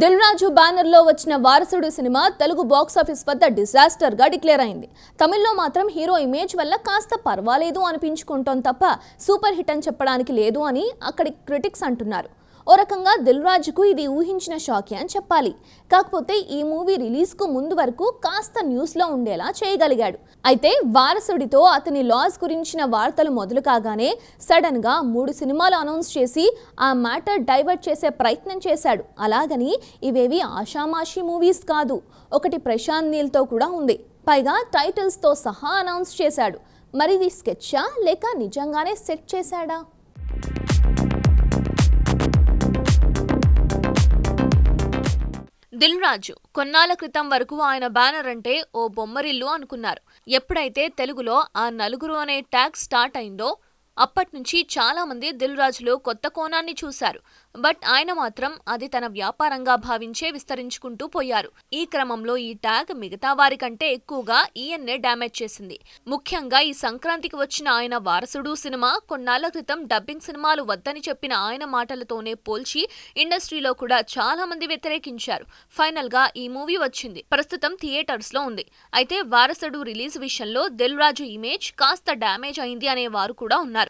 దిల్రాజు బ్యానర్లో వచ్చిన వారసుడు సినిమా తెలుగు బాక్సాఫీస్ వద్ద డిజాస్టర్గా డిక్లేర్ అయింది తమిళ్లో మాత్రం హీరో ఇమేజ్ వల్ల కాస్త పర్వాలేదు అనిపించుకుంటోం తప్ప సూపర్ హిట్ అని చెప్పడానికి లేదు అని అక్కడి క్రిటిక్స్ అంటున్నారు ఓ రకంగా దిల్ రాజుకు ఇది ఊహించిన షాకే అని చెప్పాలి కాకపోతే ఈ మూవీ రిలీజ్కు ముందు వరకు కాస్త న్యూస్లో ఉండేలా చేయగలిగాడు అయితే వారసుడితో అతని లాస్ గురించిన వార్తలు మొదలు కాగానే సడన్గా మూడు సినిమాలు అనౌన్స్ చేసి ఆ మ్యాటర్ డైవర్ట్ చేసే ప్రయత్నం చేశాడు అలాగని ఇవేవి ఆషామాషి మూవీస్ కాదు ఒకటి ప్రశాంత్ నీల్తో కూడా ఉంది పైగా టైటిల్స్తో సహా అనౌన్స్ చేశాడు మరిది స్కెచ్చా లేక నిజంగానే సెట్ చేశాడా దిల్ రాజు కొన్నాళ్ల క్రితం వరకు ఆయన బ్యానర్ అంటే ఓ బొమ్మరిల్లు అనుకున్నారు ఎప్పుడైతే తెలుగులో ఆ నలుగురు అనే ట్యాగ్ స్టార్ట్ అయిందో అప్పట్నుంచి చాలామంది రాజులో కొత్త కోణాన్ని చూశారు బట్ ఆయన మాత్రం అది తన వ్యాపారంగా భావించే విస్తరించుకుంటూ పోయారు ఈ క్రమంలో ఈ ట్యాగ్ మిగతా వారి కంటే ఎక్కువగా ఈయన్నే డ్యామేజ్ చేసింది ముఖ్యంగా ఈ సంక్రాంతికి వచ్చిన ఆయన వారసుడు సినిమా కొన్నాళ్ల క్రితం డబ్బింగ్ సినిమాలు వద్దని చెప్పిన ఆయన మాటలతోనే పోల్చి ఇండస్ట్రీలో కూడా చాలా మంది వ్యతిరేకించారు ఫైనల్ గా ఈ మూవీ వచ్చింది ప్రస్తుతం థియేటర్స్ లో ఉంది అయితే వారసుడు రిలీజ్ విషయంలో దిల్ రాజు ఇమేజ్ కాస్త డ్యామేజ్ అయింది అనే వారు కూడా ఉన్నారు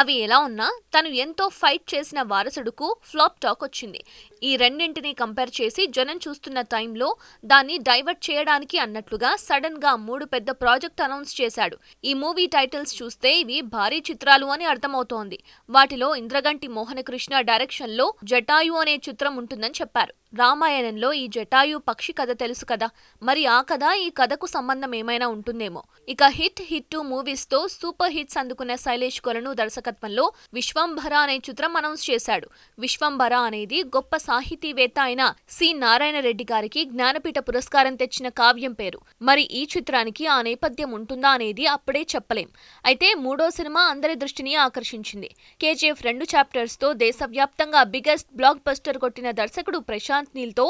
అవి ఎలా ఉన్నా తను ఎంతో ఫైట్ చేసిన వారసుడుకు ఫ్లాప్ టాక్ వచ్చింది ఈ రెండింటిని కంపేర్ చేసి జనం చూస్తున్న టైంలో దాన్ని డైవర్ట్ చేయడానికి అన్నట్లుగా సడన్ గా మూడు పెద్ద ప్రాజెక్ట్ అనౌన్స్ చేశాడు ఈ మూవీ టైటిల్స్ చూస్తే ఇవి భారీ చిత్రాలు అని అర్థమవుతోంది వాటిలో ఇంద్రగంటి మోహనకృష్ణ డైరెక్షన్ లో జటాయు అనే చిత్రం ఉంటుందని చెప్పారు రామాయణంలో ఈ జటాయు పక్షి కథ తెలుసు కదా మరి ఆ కథ ఈ కథకు సంబంధం ఏమైనా ఉంటుందేమో ఇక హిట్ హిట్ మూవీస్ తో సూపర్ హిట్స్ అందుకున్న శైలేష్ కొలను దర్శకు దర్శకత్వంలో విశ్వంభర అనే చిత్రం అనౌన్స్ చేశాడు విశ్వంభర అనేది గొప్ప సాహితీవేత్త అయిన సి నారాయణ రెడ్డి గారికి జ్ఞానపీఠ పురస్కారం తెచ్చిన కావ్యం పేరు మరి ఈ చిత్రానికి ఆ నేపథ్యం ఉంటుందా అనేది అప్పుడే చెప్పలేం అయితే మూడో సినిమా అందరి దృష్టిని ఆకర్షించింది కేజీఎఫ్ రెండు చాప్టర్స్ తో దేశవ్యాప్తంగా బిగ్గెస్ట్ బ్లాక్ బస్టర్ కొట్టిన దర్శకుడు ప్రశాంత్ నీల్తో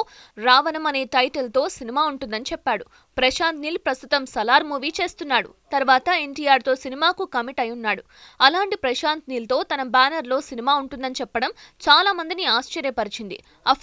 రావణం అనే టైటిల్ తో సినిమా ఉంటుందని చెప్పాడు ప్రశాంత్ నీల్ ప్రస్తుతం సలార్ మూవీ చేస్తున్నాడు తర్వాత ఎన్టీఆర్తో సినిమాకు కమిట్ ఉన్నాడు అలాంటి ప్రశాంత్ నీల్తో తన బ్యానర్లో సినిమా ఉంటుందని చెప్పడం చాలా మందిని ఆశ్చర్యపరిచింది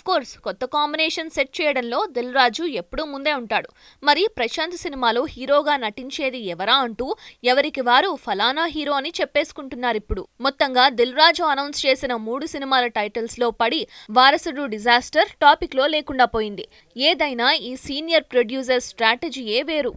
కోర్స్ కొత్త కాంబినేషన్ సెట్ చేయడంలో దిల్ రాజు ఎప్పుడూ ముందే ఉంటాడు మరి ప్రశాంత్ సినిమాలో హీరోగా నటించేది ఎవరా అంటూ ఎవరికి వారు ఫలానా హీరో అని చెప్పేసుకుంటున్నారు ఇప్పుడు మొత్తంగా రాజు అనౌన్స్ చేసిన మూడు సినిమాల టైటిల్స్ లో పడి వారసుడు డిజాస్టర్ టాపిక్ లో లేకుండా పోయింది ఏదైనా ఈ సీనియర్ ప్రొడ్యూసర్ స్ట్రాట్ వాటజీయే వేరు